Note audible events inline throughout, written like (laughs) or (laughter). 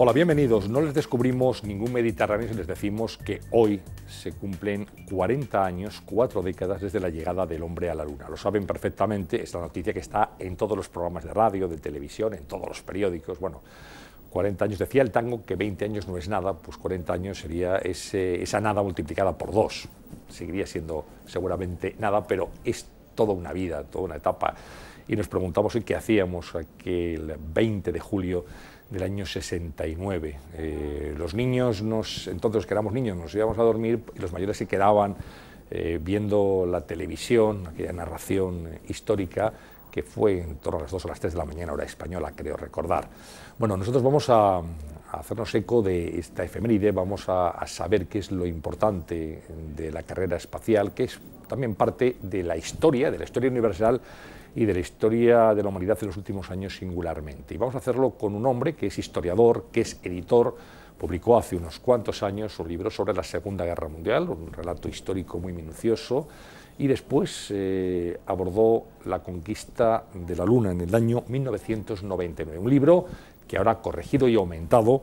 Hola, bienvenidos. No les descubrimos ningún Mediterráneo si les decimos que hoy se cumplen 40 años, cuatro décadas desde la llegada del hombre a la Luna. Lo saben perfectamente, es la noticia que está en todos los programas de radio, de televisión, en todos los periódicos. Bueno, 40 años, decía el tango que 20 años no es nada, pues 40 años sería esa nada multiplicada por dos. Seguiría siendo seguramente nada, pero es toda una vida, toda una etapa. Y nos preguntamos hoy qué hacíamos aquel 20 de julio del año 69. Eh, los niños, nos, entonces que éramos niños, nos íbamos a dormir y los mayores se quedaban eh, viendo la televisión, aquella narración histórica que fue en torno a las 2 o las 3 de la mañana, hora española, creo recordar. Bueno, nosotros vamos a, hacernos eco de esta efeméride, vamos a, a, saber qué es lo importante de la carrera espacial, que es también parte de la historia, de la historia universal y de la historia de la humanidad en los últimos años singularmente. Y vamos a hacerlo con un hombre que es historiador, que es editor, publicó hace unos cuantos años un libro sobre la Segunda Guerra Mundial, un relato histórico muy minucioso, y después eh, abordó la conquista de la Luna en el año 1999, un libro que ahora corregido y aumentado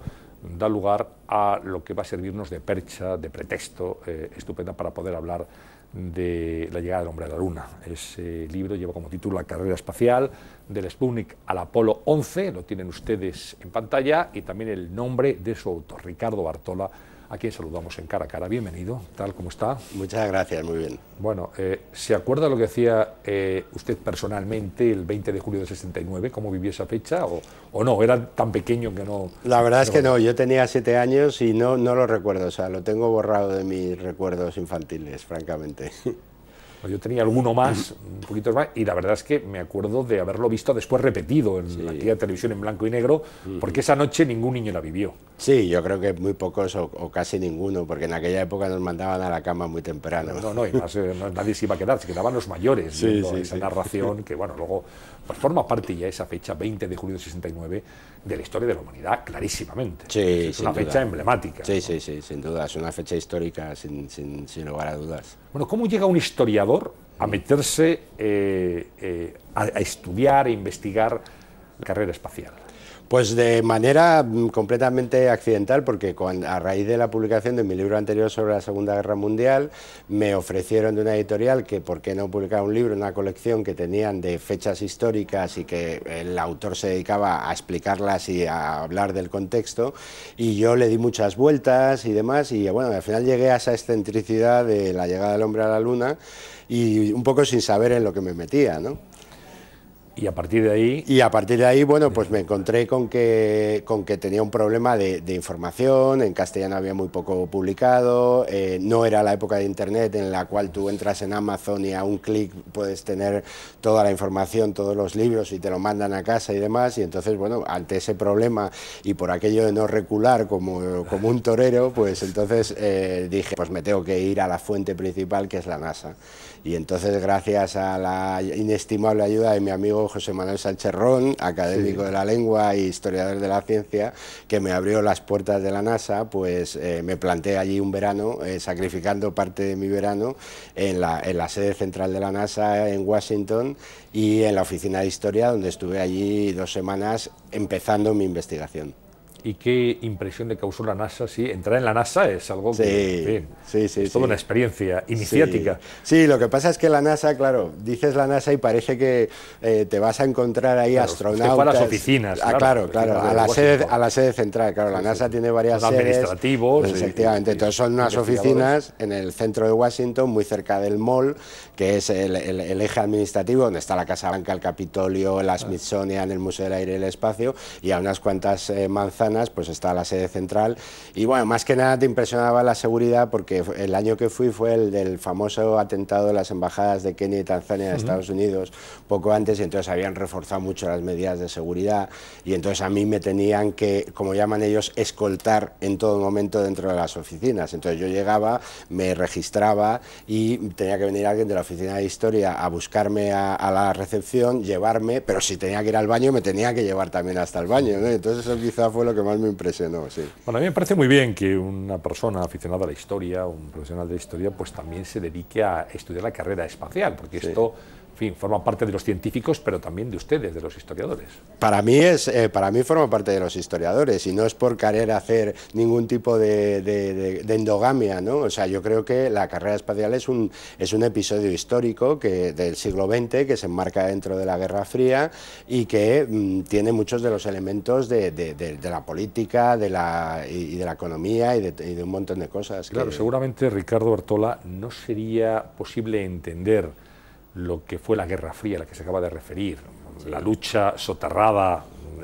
da lugar a lo que va a servirnos de percha, de pretexto eh, estupenda para poder hablar de la llegada del hombre a la Luna. Ese libro lleva como título La carrera espacial del Sputnik al Apolo 11, lo tienen ustedes en pantalla, y también el nombre de su autor, Ricardo Bartola a quien saludamos en cara a cara. Bienvenido, tal como está. Muchas gracias, muy bien. Bueno, eh, ¿se acuerda lo que hacía eh, usted personalmente el 20 de julio de 69? ¿Cómo vivió esa fecha? ¿O, no? ¿Era tan pequeño que no...? La verdad es que no, yo tenía siete años y no, no lo recuerdo, o sea, lo tengo borrado de mis recuerdos infantiles, francamente. (laughs) yo tenía alguno más, un poquito más, y la verdad es que me acuerdo de haberlo visto después repetido en la actividad de televisión en blanco y negro, porque esa noche ningún niño la vivió. Sí, yo creo que muy pocos o, casi ninguno, porque en aquella época nos mandaban a la cama muy temprano. No, no, y eh, nadie se iba a quedar, se quedaban los mayores esa narración que, bueno, luego pues forma parte ya esa fecha, 20 de julio de 69, de la historia de la humanidad, clarísimamente. es una fecha emblemática. Sí, sí, sí, sin duda, es una fecha histórica, sin, lugar a dudas. Bueno, ¿cómo llega un historiador a meterse eh, eh, a, estudiar, e investigar la carrera espacial? Pues de manera mm, completamente accidental, porque a raíz de la publicación de mi libro anterior sobre la Segunda Guerra Mundial, me ofrecieron de una editorial que por qué no publicar un libro, una colección que tenían de fechas históricas y que el autor se dedicaba a explicarlas y a hablar del contexto, y yo le di muchas vueltas y demás, y bueno, al final llegué a esa excentricidad de la llegada del hombre a la luna, y un poco sin saber en lo que me metía, ¿no? Y a partir de ahí... Y a partir de ahí, bueno, pues me encontré con que, con que tenía un problema de, información, en castellano había muy poco publicado, eh, no era la época de Internet en la cual tú entras en Amazon y a un clic puedes tener toda la información, todos los libros y te lo mandan a casa y demás, y entonces, bueno, ante ese problema y por aquello de no recular como, un torero, pues entonces eh, dije, pues me tengo que ir a la fuente principal que es la NASA. Y entonces, gracias a la inestimable ayuda de mi amigo José Manuel Sánchez académico de la lengua y e historiador de la ciencia, que me abrió las puertas de la NASA, pues eh, me planté allí un verano, eh, sacrificando parte de mi verano en la sede central de la NASA en Washington y en la oficina de historia, donde estuve allí dos semanas empezando mi investigación y qué impresión le causó la NASA. Sí, entrar en la NASA es algo sí, sí, sí, es toda una experiencia iniciática. Sí. lo que pasa es que la NASA, claro, dices la NASA y parece que eh, te vas a encontrar ahí astronautas. a las oficinas. Ah, claro, claro, a, la sede, a la sede central. Claro, la NASA tiene varias Administrativos. efectivamente, entonces son unas oficinas en el centro de Washington, muy cerca del Mall, que es el, eje administrativo donde está la Casa Blanca, el Capitolio, la ah. Smithsonian, el Museo del Aire y el Espacio, y a unas cuantas eh, manzanas pues está la sede central. Y bueno, más que nada te impresionaba la seguridad porque el año que fui fue el del famoso atentado de las embajadas de Kenia y Tanzania de Estados Unidos poco antes y entonces habían reforzado mucho las medidas de seguridad y entonces a mí me tenían que, como llaman ellos, escoltar en todo momento dentro de las oficinas. Entonces yo llegaba, me registraba y tenía que venir alguien de la oficina de historia a buscarme a, la recepción, llevarme, pero si tenía que ir al baño me tenía que llevar también hasta el baño. Entonces eso quizá fue lo que me impresionó, Bueno, a mí me parece muy bien que una persona aficionada a la historia, un profesional de historia, pues también se dedique a estudiar la carrera espacial, porque esto en fin, forma parte de los científicos, pero también de ustedes, de los historiadores. Para mí es, eh, para mí forma parte de los historiadores y no es por querer hacer ningún tipo de, endogamia, ¿no? O sea, yo creo que la carrera espacial es un, es un episodio histórico que, del siglo XX que se enmarca dentro de la Guerra Fría y que mm, tiene muchos de los elementos de, la política, de la y, de la economía y de, un montón de cosas. Claro, seguramente Ricardo Bertola no sería posible entender lo que fue la Guerra Fría a la que se acaba de referir, la lucha soterrada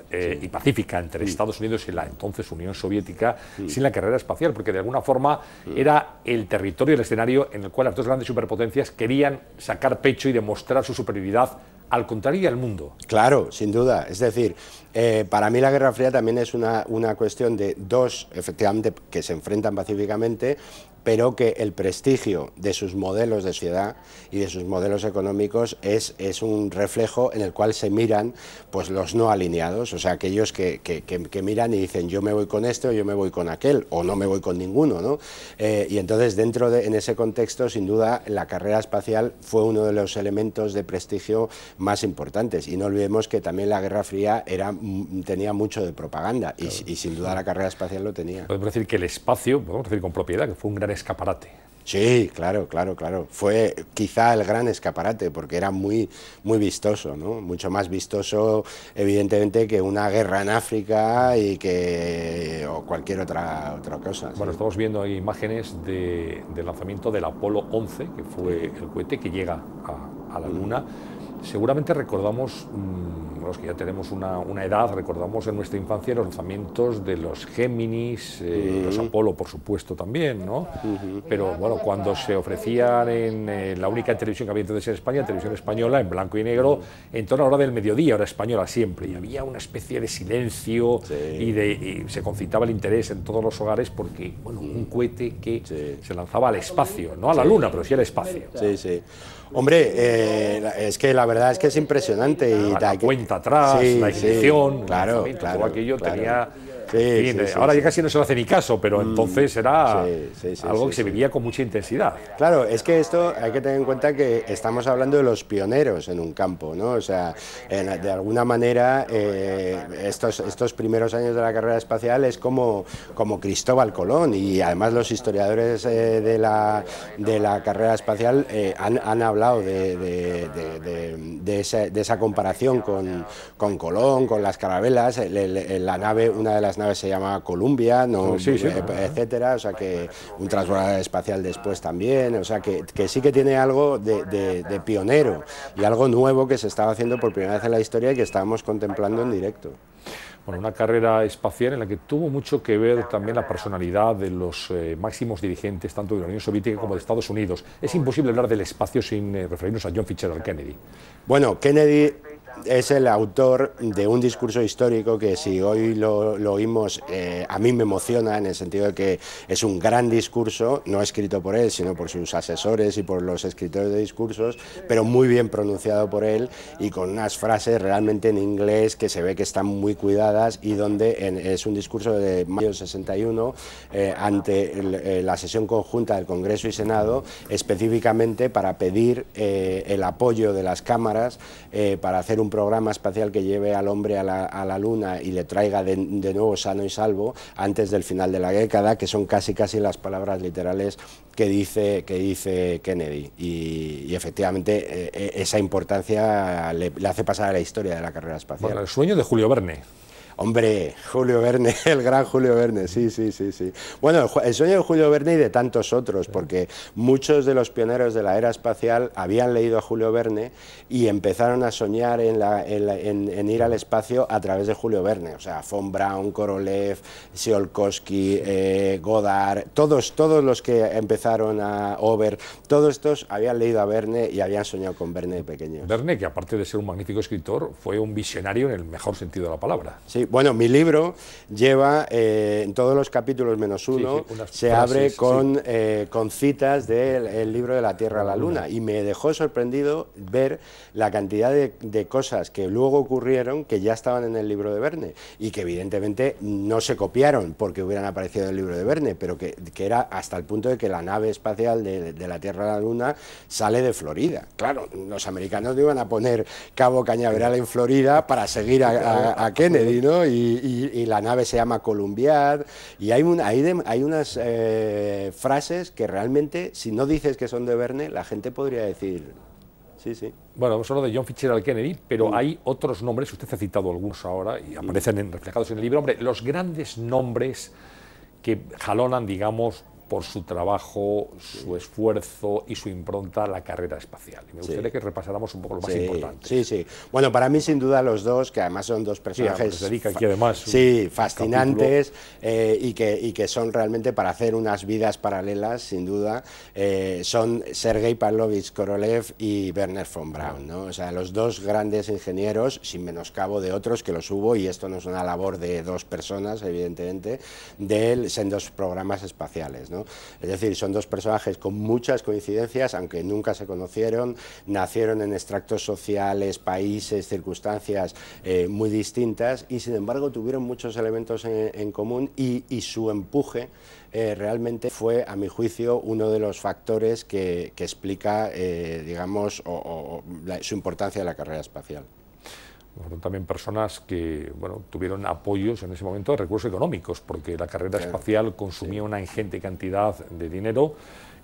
eh, y pacífica entre Estados Unidos y la entonces Unión Soviética sin la carrera espacial, porque de alguna forma era el territorio, el escenario en el cual las dos grandes superpotencias querían sacar pecho y demostrar su superioridad al contrario y al mundo. Claro, sin duda. Es decir, eh, para mí la Guerra Fría también es una, una, cuestión de dos, efectivamente, que se enfrentan pacíficamente pero que el prestigio de sus modelos de sociedad y de sus modelos económicos es, es un reflejo en el cual se miran pues, los no alineados, o sea, aquellos que, que, que, miran y dicen yo me voy con este o yo me voy con aquel o no me voy con ninguno. ¿no? Eh, y entonces dentro de en ese contexto, sin duda, la carrera espacial fue uno de los elementos de prestigio más importantes. Y no olvidemos que también la Guerra Fría era, mm, tenía mucho de propaganda y, y sin duda la carrera espacial lo tenía. Podemos decir que el espacio, podemos decir con propiedad, que fue un gran escaparate. Sí, claro, claro, claro. Fue quizá el gran escaparate, porque era muy, muy vistoso, ¿no? Mucho más vistoso, evidentemente, que una guerra en África y que. o cualquier otra, otra cosa. Bueno, estamos viendo ahí imágenes del lanzamiento del Apolo 11, que fue el cohete que llega a, la mm. Luna. Seguramente recordamos. Mm, que ya tenemos una, edad, recordamos en nuestra infancia los lanzamientos de los Géminis, eh, los Apolo, por supuesto, también, ¿no? Pero bueno, cuando se ofrecían en eh, la única televisión que había entonces en España, televisión española, en blanco y negro, en torno a la hora del mediodía, hora española siempre, y había una especie de silencio y, de, se concitaba el interés en todos los hogares porque, bueno, un cohete que se lanzaba al espacio, no a la luna, pero sí al espacio. Sí, sí. Hombre, eh, es que la verdad es que es impresionante. Y la, cuenta atrás, la excepción claro, claro, todo aquello tenía eh, ahora ya casi no se lo hace ni caso, pero mm, entonces era algo que se vivía con mucha intensidad. Claro, es que esto hay que tener en cuenta que estamos hablando de los pioneros en un campo, ¿no? O sea, de alguna manera eh, estos, estos primeros años de la carrera espacial es como, como Cristóbal Colón y además los historiadores eh, de, la, de la carrera espacial han, hablado de, de, esa, comparación con, con, Colón, con las carabelas, la nave, una de las vez se llamaba Columbia, eh, ah. etcétera, o sea que un transbordador espacial después también, o sea que, que sí que tiene algo de, pionero y algo nuevo que se estaba haciendo por primera vez en la historia y que estábamos contemplando en directo. Bueno, una carrera espacial en la que tuvo mucho que ver también la personalidad de los eh, máximos dirigentes, tanto de la Unión Soviética como de Estados Unidos. Es imposible hablar del espacio sin eh, referirnos a John Fitzgerald Kennedy. Bueno, Kennedy es el autor de un discurso histórico que si hoy lo, oímos, eh, a mí me emociona en el sentido de que es un gran discurso, no escrito por él, sino por sus asesores y por los escritores de discursos, pero muy bien pronunciado por él y con unas frases realmente en inglés que se ve que están muy cuidadas y donde es un discurso de mayo del 61 eh, ante eh, la sesión conjunta del Congreso y Senado específicamente para pedir el apoyo de las cámaras para hacer un programa espacial que lleve al hombre a la, Luna y le traiga de, nuevo sano y salvo antes del final de la década, que son casi casi las palabras literales que dice, que dice Kennedy. Y, efectivamente eh, eh, esa importancia le, hace pasar a la historia de la carrera espacial. el sueño de Julio Verne. Hombre, Julio Verne, (laughs) el gran Julio Verne, sí, sí, sí, sí. Bueno, el sueño de Julio Verne y de tantos otros, porque muchos de los pioneros de la era espacial habían leído a Julio Verne y empezaron a soñar en, ir al espacio a través de Julio Verne, o sea, von Braun, Korolev, Tsiolkovsky, eh, Godard, todos, todos los que empezaron a Over, todos estos habían leído a Verne y habían soñado con Verne de pequeños. Verne, que aparte de ser un magnífico escritor, fue un visionario en el mejor sentido de la palabra. Sí, bueno, mi libro lleva eh, en todos los capítulos menos uno, se abre con, eh, con, citas del libro de la Tierra a la Luna. Y me dejó sorprendido ver la cantidad de, cosas que luego ocurrieron que ya estaban en el libro de Verne y que evidentemente no se copiaron porque hubieran aparecido en el libro de Verne, pero que, era hasta el punto de que la nave espacial de, la Tierra a la Luna sale de Florida. Claro, los americanos no iban a poner Cabo Cañaveral en Florida para seguir a, a Kennedy, ¿no? Y, la nave se llama Columbiad. Y hay, unas eh, frases que realmente, si no dices que son de Verne, la gente podría decir, sí, sí. Bueno, hemos hablado de John Fitzgerald Kennedy, pero mm. hay otros nombres, usted ha citado algunos ahora y mm. aparecen reflejados en el libro. Hombre, los grandes nombres que jalonan, digamos, por su trabajo, su esfuerzo y su impronta a la carrera espacial. me gustaría que repasáramos un poco lo más importante. Sí, sí. Bueno, para mí sin duda los dos, que además son dos personajes... además. Sí, fascinantes eh, y, que, que son realmente para hacer unas vidas paralelas, sin duda, eh, son Sergei Pavlovich Korolev y Werner von Braun, ¿no? O sea, los dos grandes ingenieros, sin menoscabo de otros que los hubo, y esto no es una labor de dos personas, evidentemente, de él, dos programas espaciales, ¿no? Es decir, son dos personajes con muchas coincidencias, aunque nunca se conocieron, nacieron en extractos sociales, países, circunstancias eh, muy distintas y sin embargo tuvieron muchos elementos en, común y, su empuje eh, realmente fue, a mi juicio, uno de los factores que, explica, eh, digamos, su importancia en la carrera espacial fueron también personas que tuvieron apoyos en ese momento de recursos económicos, porque la carrera espacial consumía una ingente cantidad de dinero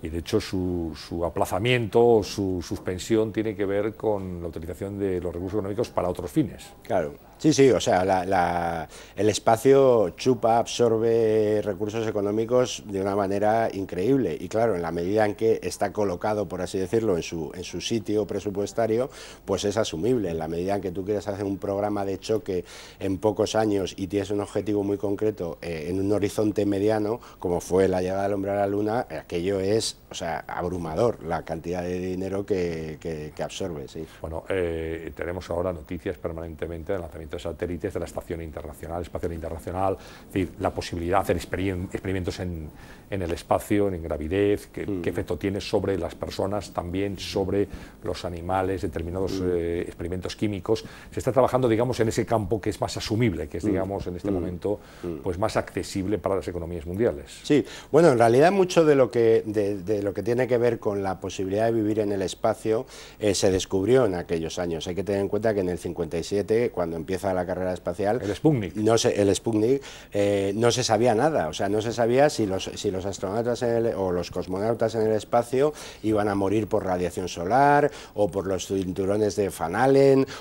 y de hecho su, su aplazamiento o su suspensión tiene que ver con la utilización de los recursos económicos para otros fines. Claro, sí, sí, o sea, el espacio chupa, absorbe recursos económicos de una manera increíble y claro, en la medida en que está colocado, por así decirlo, en su, en su sitio presupuestario, pues es asumible, en la medida en que tú quieres hacer un programa de choque en pocos años y tienes un objetivo muy concreto eh, en un horizonte mediano, como fue la llegada del hombre a la luna, aquello es o sea, abrumador la cantidad de dinero que, que, absorbe. Bueno, eh, tenemos ahora noticias permanentemente del lanzamiento de satélites de la Estación Internacional, Espacio Internacional, es decir, la posibilidad de hacer experimentos en, el espacio, en gravidez, mm. qué, efecto tiene sobre las personas, también sobre los animales, determinados mm. eh, experimentos químicos. Se está trabajando, digamos, en ese campo que es más asumible, que es, mm. digamos, en este momento, pues más accesible para las economías mundiales. Sí, bueno, en realidad mucho de lo que... De, de lo que tiene que ver con la posibilidad de vivir en el espacio eh, se descubrió en aquellos años. Hay que tener en cuenta que en el 57, cuando empieza la carrera espacial... El Sputnik. No se, el Sputnik eh, no se sabía nada, o sea, no se sabía si los, si los astronautas o los cosmonautas en el espacio iban a morir por radiación solar o por los cinturones de Van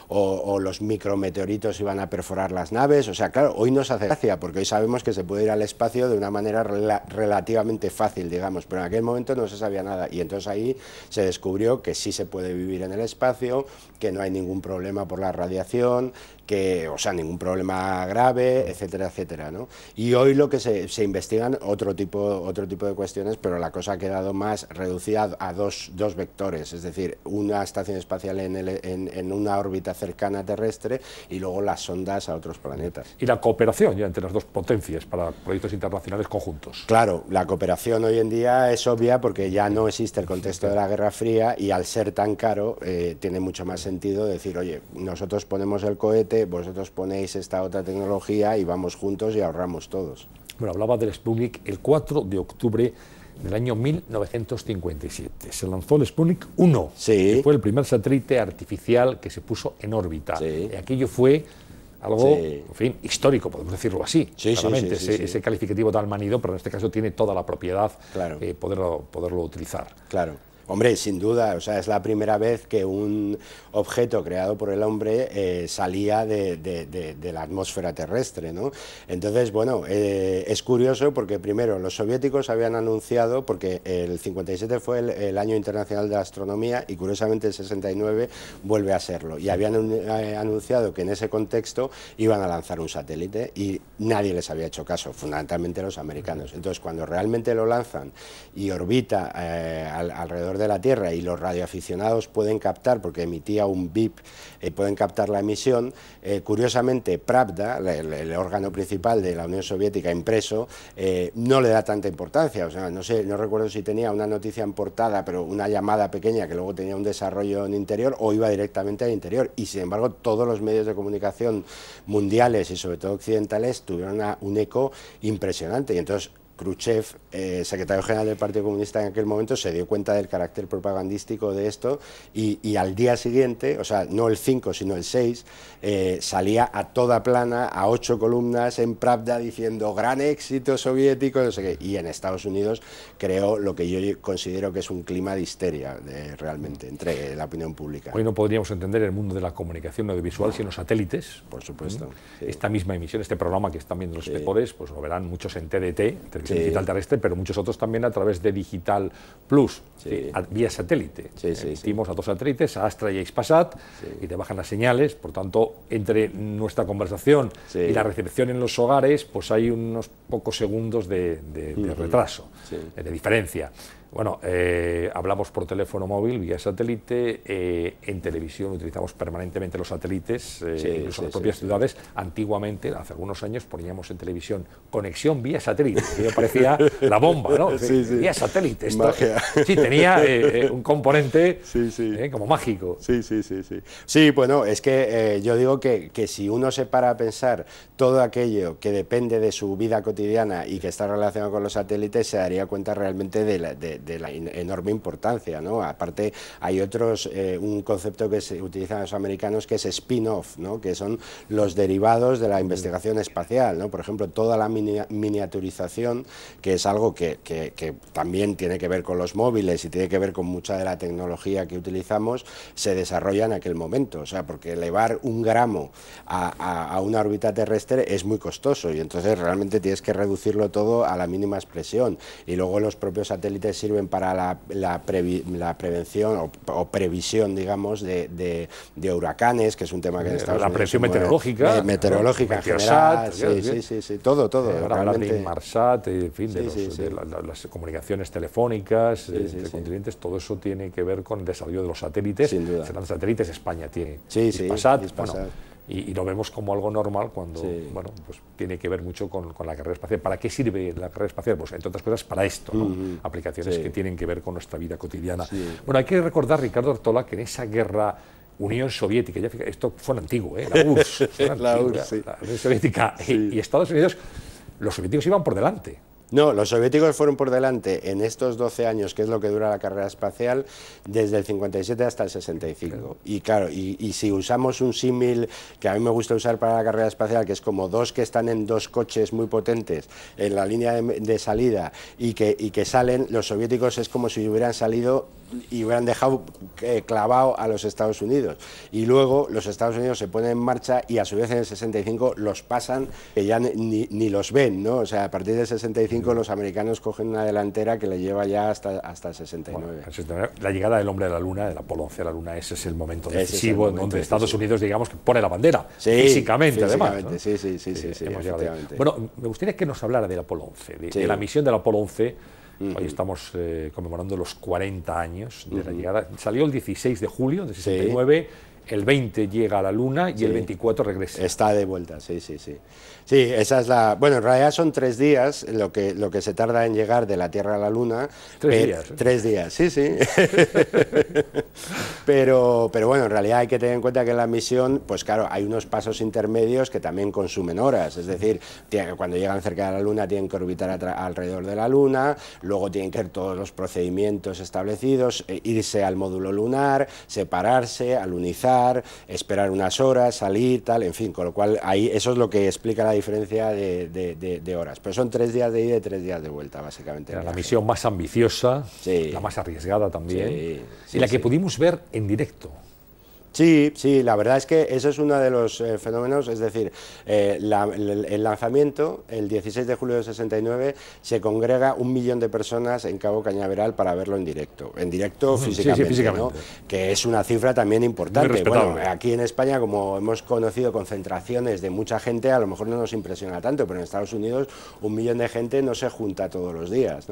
o, los micrometeoritos iban a perforar las naves. O sea, claro, hoy no se hace gracia porque hoy sabemos que se puede ir al espacio de una manera relativamente fácil, digamos, pero en aquel momento no se sabía nada y entonces ahí se descubrió que sí se puede vivir en el espacio, que no hay ningún problema por la radiación, que, o sea, ningún problema grave, etcétera, etcétera, ¿no? Y hoy lo que se, investigan otro tipo, otro tipo de cuestiones, pero la cosa ha quedado más reducida a dos, vectores, es decir, una estación espacial en, en, una órbita cercana terrestre y luego las sondas a otros planetas. Y la cooperación ya entre las dos potencias para proyectos internacionales conjuntos. Claro, la cooperación hoy en día es obvia porque ya no existe el contexto de la Guerra Fría y al ser tan caro eh, tiene mucho más sentido decir, oye, nosotros ponemos el cohete, vosotros ponéis esta otra tecnología y vamos juntos y ahorramos todos. Bueno, hablaba del Sputnik el 4 de octubre del año 1957. Se lanzó el Sputnik 1, que fue el primer satélite artificial que se puso en órbita. Y aquello fue algo, en fin, histórico, podemos decirlo así. claramente, ese, ese, calificativo tan manido, pero en este caso tiene toda la propiedad claro. Eh, poderlo, poderlo utilizar. Claro. Hombre, sin duda, o sea, es la primera vez que un objeto creado por el hombre eh, salía de, la atmósfera terrestre, ¿no? Entonces, bueno, eh, es curioso porque primero los soviéticos habían anunciado, porque el 57 fue el, año internacional de astronomía y curiosamente el 69 vuelve a serlo, y habían eh, anunciado que en ese contexto iban a lanzar un satélite y nadie les había hecho caso, fundamentalmente los americanos. Entonces, cuando realmente lo lanzan y orbita alrededor de la Tierra y los radioaficionados pueden captar, porque emitía un bip, eh, pueden captar la emisión, eh, curiosamente Pravda, el, órgano principal de la Unión Soviética impreso, eh, no le da tanta importancia, o sea, no sé, no recuerdo si tenía una noticia en portada, pero una llamada pequeña que luego tenía un desarrollo en interior o iba directamente al interior y sin embargo todos los medios de comunicación mundiales y sobre todo occidentales tuvieron un eco impresionante y entonces Khrushchev, eh, secretario general del Partido Comunista en aquel momento, se dio cuenta del carácter propagandístico de esto y, al día siguiente, o sea, no el 5, sino el 6, eh, salía a toda plana, a ocho columnas en Pravda diciendo gran éxito soviético, no sé qué. Y en Estados Unidos creó lo que yo considero que es un clima de histeria de, realmente entre la opinión pública. Hoy no podríamos entender el mundo de la comunicación audiovisual sino los satélites. Por supuesto. ¿Mm? Esta misma emisión, este programa que están viendo los sí. pues lo verán muchos en TDT, en digital terrestre, pero muchos otros también a través de Digital Plus, eh, vía satélite. Sí, a dos satélites, a Astra y a y te bajan las señales. Por tanto, entre nuestra conversación y la recepción en los hogares, pues hay unos pocos segundos de, de retraso, eh, de diferencia. Bueno, eh, hablamos por teléfono móvil, vía satélite, eh, en televisión utilizamos permanentemente los satélites, eh, incluso las propias ciudades. Antiguamente, hace algunos años, poníamos en televisión conexión vía satélite, que parecía (laughs) la bomba, ¿no? Vía satélite. Sí, tenía un componente como mágico. Sí, sí, sí, sí. Sí, bueno, es que yo digo que, si uno se para a pensar todo aquello que depende de su vida cotidiana y que está relacionado con los satélites, se daría cuenta realmente De, de, la enorme importancia. ¿no? Aparte, hay otros, eh, un concepto que se utiliza en los americanos que es spin-off, que son los derivados de la investigación espacial. Por ejemplo, toda la miniaturización, que es algo que, también tiene que ver con los móviles y tiene que ver con mucha de la tecnología que utilizamos, se desarrolla en aquel momento. O sea, porque elevar un gramo a, a una órbita terrestre es muy costoso y entonces realmente tienes que reducirlo todo a la mínima expresión. Y luego los propios satélites sirven para la, la, previ, la prevención o, previsión, digamos, de, huracanes, que es un tema que en eh, La presión meteorológica. meteorológica en general, sí, sí, sí, todo, todo. de las comunicaciones telefónicas eh, entre continentes, todo eso tiene que ver con el desarrollo de los satélites. Sin duda. satélites, España tiene. Sí, sí, y, lo vemos como algo normal cuando bueno, pues tiene que ver mucho con, la carrera espacial. ¿Para qué sirve la carrera espacial? Pues entre otras cosas para esto, aplicaciones que tienen que ver con nuestra vida cotidiana. Bueno, hay que recordar, Ricardo Artola, que en esa guerra Unión Soviética, ya esto fue antiguo, ¿eh? la URSS, (laughs) la, Soviética y Estados Unidos, los soviéticos iban por delante. No, los soviéticos fueron por delante en estos 12 años, que es lo que dura la carrera espacial, desde el 57 hasta el 65. Y claro, y, si usamos un símil que a mí me gusta usar para la carrera espacial, que es como dos que están en dos coches muy potentes en la línea de, salida y que, y que salen, los soviéticos es como si hubieran salido y hubieran dejado eh, clavado a los Estados Unidos. Y luego los Estados Unidos se ponen en marcha y a su vez en el 65 los pasan que ya ni, ni los ven, ¿no? O sea, a partir del 65 los americanos cogen una delantera que le lleva ya hasta, hasta 69. la llegada del hombre a la luna, del Apolo 11 a la luna, ese es el momento decisivo en donde Estados Unidos, digamos, que pone la bandera, físicamente, además. Sí, sí, sí, Bueno, me gustaría que nos hablara del Apollo 11, de, la misión del Apollo 11. Hoy estamos eh, conmemorando los 40 años de la llegada. Salió el 16 de julio de 69 el 20 llega a la Luna y el 24 regresa. Está de vuelta, sí, sí, sí. Sí, esa es la... Bueno, en realidad son tres días lo que, lo que se tarda en llegar de la Tierra a la Luna. Tres días. ¿eh? Tres días, sí, sí. (laughs) pero, pero bueno, en realidad hay que tener en cuenta que en la misión, pues claro, hay unos pasos intermedios que también consumen horas. Es decir, cuando llegan cerca de la Luna tienen que orbitar alrededor de la Luna, luego tienen que hacer todos los procedimientos establecidos, e-, irse al módulo lunar, separarse, alunizar esperar unas horas, salir, tal, en fin, con lo cual ahí eso es lo que explica la diferencia de, horas. Pero son tres días de ida y tres días de vuelta, básicamente. Era la misión más ambiciosa, la más arriesgada también, y la que pudimos ver en directo. Sí, sí, la verdad es que eso es uno de los eh, fenómenos, es decir, eh, el, lanzamiento, el 16 de julio de 69, se congrega un millón de personas en Cabo Cañaveral para verlo en directo, en directo físicamente, que es una cifra también importante. Bueno, aquí en España, como hemos conocido concentraciones de mucha gente, a lo mejor no nos impresiona tanto, pero en Estados Unidos un millón de gente no se junta todos los días.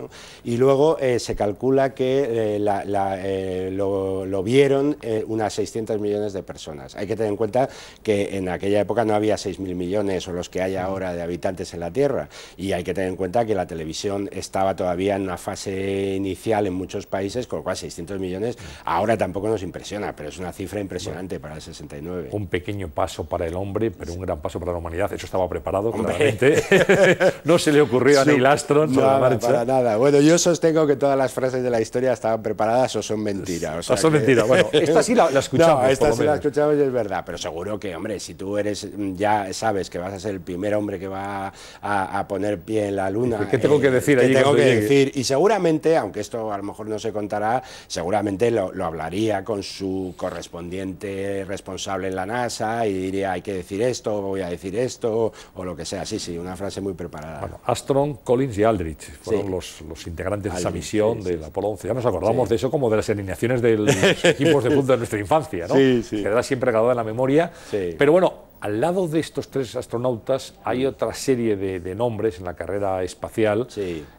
Y luego eh, se calcula que lo, vieron unas 600 millones de personas. Hay que tener en cuenta que en aquella época no había 6.000 millones o los que hay ahora de habitantes en la Tierra. Y hay que tener en cuenta que la televisión estaba todavía en una fase inicial en muchos países, con lo cual 600 millones ahora tampoco nos impresiona, pero es una cifra impresionante para el 69. Un pequeño paso para el hombre, pero un gran paso para la humanidad. Eso estaba preparado, la gente. (laughs) no se le ocurrió a Neil Armstrong no, Para nada. Bueno, yo sostengo que todas las frases de la historia estaban preparadas o son mentiras. O sea son mentiras. Bueno, (laughs) esta sí la, escuchamos esta la y es verdad, pero seguro que, hombre, si tú eres mm, ya sabes que vas a ser el primer hombre que va a, poner pie en la luna. ¿Qué tengo que eh, decir Y seguramente, aunque esto a lo mejor no se contará, seguramente lo, hablaría con su correspondiente responsable en la NASA y diría, hay que decir esto, voy a decir esto, o lo que sea. Sí, sí, una frase muy preparada. Bueno, Astron, Collins y Aldrich fueron los, los, integrantes de esa misión de la del Apolo 11. Ya nos acordamos de eso como de las alineaciones de los (laughs) equipos de fútbol de nuestra infancia, ¿no? Sí, quedará siempre grabado en la memoria. Pero bueno, al lado de estos tres astronautas hay mm. otra serie de, nombres en la carrera espacial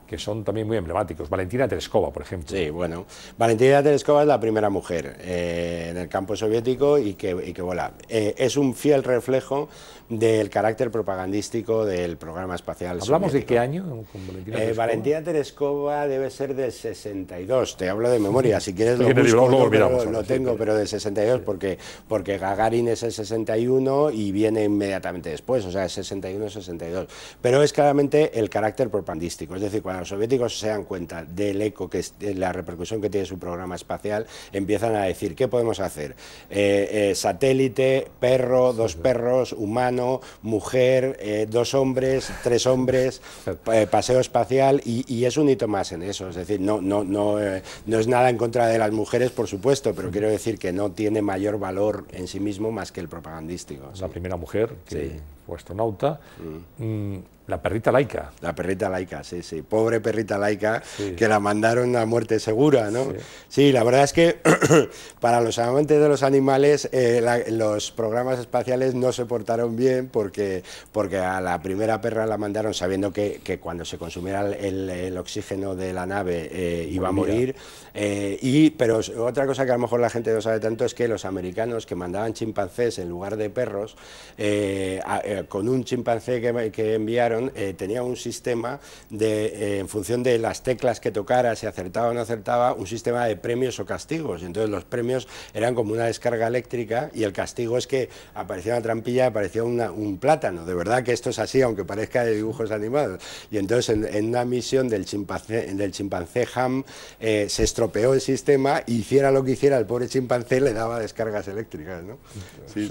que son también muy emblemáticos. Valentina Tereskova, por ejemplo. Sí, bueno. Valentina Tereskova es la primera mujer eh, en el campo soviético y que, y que eh, es un fiel reflejo del carácter propagandístico del programa espacial. ¿Hablamos de qué año Valentina eh, Tereskova? debe ser del 62. Te hablo de memoria. Si quieres (laughs) lo busco, no, lo tengo, pero de 62 porque, porque Gagarin es el 61 y y viene inmediatamente después, o sea, 61-62. Pero es claramente el carácter propagandístico, es decir, cuando los soviéticos se dan cuenta del eco, que es, la repercusión que tiene su programa espacial, empiezan a decir, ¿qué podemos hacer? Eh, eh, satélite, perro, dos perros, humano, mujer, eh, dos hombres, tres hombres, (laughs) paseo espacial, y, es un hito más en eso, es decir, no, no, no, no es nada en contra de las mujeres, por supuesto, pero quiero decir que no tiene mayor valor en sí mismo más que el propagandístico primera mujer que fue astronauta. Mm. Mm, la perrita laica. La perrita laica, sí, sí. Pobre perrita laica que la mandaron a muerte segura, ¿no? Sí, la verdad es que (clears throat) para los amantes de los animales eh, los programas espaciales no se portaron bien porque, porque a la primera perra la mandaron sabiendo que, cuando se consumiera el, oxígeno de la nave eh, iba a morir. Eh, y, pero otra cosa que a lo mejor la gente no sabe tanto es que los americanos que mandaban chimpancés en lugar de perros, con un chimpancé que enviaron eh, tenía un sistema de, eh, en función de las teclas que tocara, si acertaba o no acertaba, un sistema de premios o castigos. Entonces los premios eran como una descarga eléctrica y el castigo es que aparecía una trampilla, aparecía un plátano. De verdad que esto es así, aunque parezca de dibujos animados. Y entonces en, una misión del chimpancé, del chimpancé Ham eh, se estropeó el sistema y hiciera lo que hiciera el pobre chimpancé le daba descargas eléctricas. ¿no?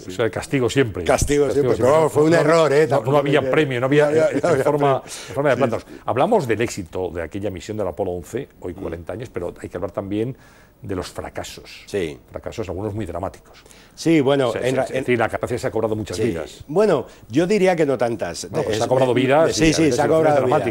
O sea, castigo siempre. Castigo, siempre. fue un error. ¿eh? No, había premio, no había... De (laughs) forma, de Hablamos del éxito de aquella misión del Apolo 11, hoy 40 años, pero hay que hablar también de los fracasos. Sí. Fracasos, algunos muy dramáticos. Sí, bueno. en, la capacidad se ha cobrado muchas vidas. Bueno, yo diría que no tantas. Pues eh, se ha cobrado vidas. Sí, sí, se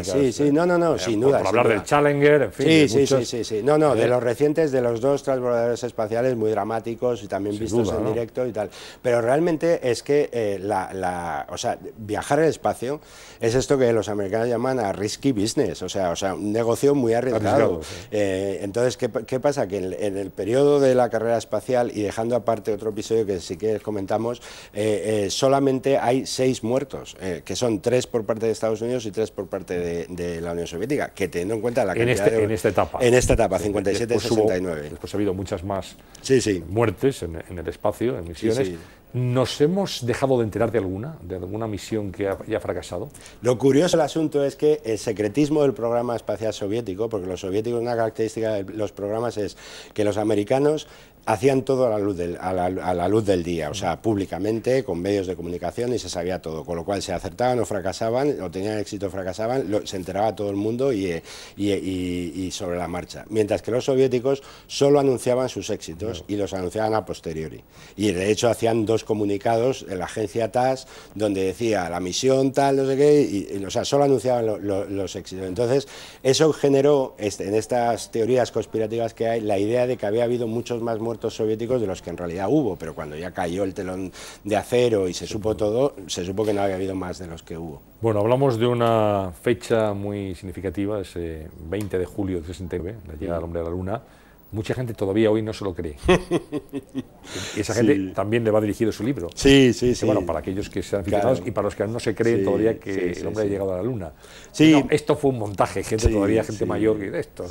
Sí, sí, no, no, no, eh, sin duda. Por hablar del Challenger, en fin. Sí, sí, sí, sí, No, no, de eh. los recientes, de los dos transbordadores espaciales muy dramáticos y también vistos en directo y tal. Pero realmente es que la, la, o sea, viajar al espacio es esto que los americanos llaman a risky business, o sea, o sea un negocio muy arriesgado. entonces, ¿qué, ¿qué pasa? Que el en el periodo de la carrera espacial, y dejando aparte otro episodio que sí que comentamos, eh, eh, solamente hay seis muertos, eh, que son tres por parte de Estados Unidos y tres por parte de, la Unión Soviética, que teniendo en cuenta la cantidad en, este, en esta etapa. En esta etapa, 57-69. Después, ha habido muchas más muertes en, el espacio, en misiones. ¿Nos hemos dejado de enterar de alguna, de alguna misión que haya fracasado? Lo curioso del asunto es que el secretismo del programa espacial soviético, porque los soviéticos una característica de los programas es que los americanos hacían todo a la, luz del, a, la, luz del, día, o sea, públicamente, con medios de comunicación y se sabía todo, con lo cual se acertaban o fracasaban, o tenían éxito o fracasaban, se enteraba todo el mundo eh, eh, y, y, sobre la marcha. Mientras que los soviéticos solo anunciaban sus éxitos y los anunciaban a posteriori. Y de hecho hacían dos comunicados en la agencia TAS donde decía la misión tal, no sé qué, y, o sea, solo anunciaban los éxitos. Entonces, eso generó este, en estas teorías conspirativas que hay la idea de que había habido muchos más muertos soviéticos de los que en realidad hubo, pero cuando ya cayó el telón de acero y se supo todo, se supo que no había habido más de los que hubo. Bueno, hablamos de una fecha muy significativa, ese 20 de julio de 69, la llegada del hombre a la luna mucha gente todavía hoy no se lo cree. (laughs) y esa gente también le va dirigido su libro. Sí, sí, sí. bueno, para aquellos que se han fijado y para los que aún no se creen todavía que el hombre ha llegado a la luna. Sí. esto fue un montaje, gente todavía, gente mayor que esto,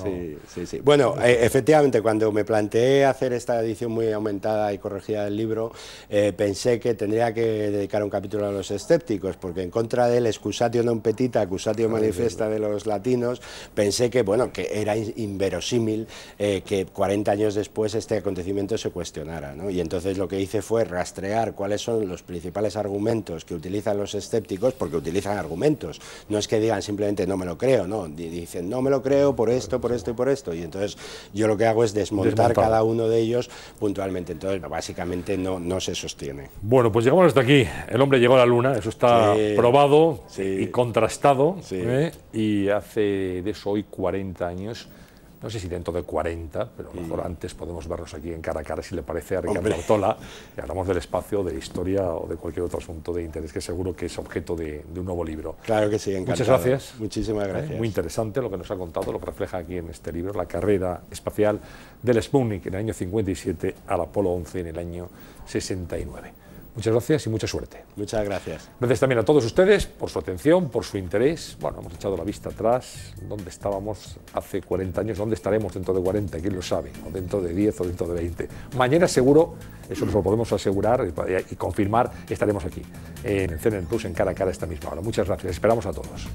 Bueno, e, efectivamente, cuando me planteé hacer esta edición muy aumentada y corregida del libro, eh, pensé que tendría que dedicar un capítulo a los escépticos, porque en contra del excusatio non petita, excusatio manifiesta de los latinos, pensé que, bueno, que era inverosímil eh, que 40 años después este acontecimiento se cuestionara. Y entonces lo que hice fue rastrear cuáles son los principales argumentos que utilizan los escépticos, porque utilizan argumentos, no es que digan simplemente no me lo creo, no, dicen no me lo creo por esto, por esto y por esto. Y entonces yo lo que hago es desmontar, cada uno de ellos puntualmente. Entonces básicamente no, no se sostiene. Bueno, pues llegamos hasta aquí. El hombre llegó a la luna, eso está probado y contrastado. ¿eh? Y hace de eso hoy 40 años no sé si dentro de 40, pero a lo mejor antes podemos vernos aquí en cara a cara, si le parece, a Ricardo Tola, y hablamos del espacio, de historia o de cualquier otro asunto de interés, que seguro que es objeto de, un nuevo libro. Claro que sí, encantado. Muchas gracias. Muchísimas eh, gracias. Muy interesante lo que nos ha contado, lo refleja aquí en este libro, la carrera espacial del Sputnik en el año 57 al Apolo 11 en el año 69. Muchas gracias y mucha suerte. Muchas gracias. Gracias también a todos ustedes por su atención, por su interés. Bueno, hemos echado la vista atrás, dónde estábamos hace 40 años, dónde estaremos dentro de 40, quién lo sabe, o dentro de 10 o dentro de 20. Mañana seguro, eso nos lo podemos asegurar y confirmar, estaremos aquí en CNN Plus en cara a cara esta misma hora. Muchas gracias, esperamos a todos.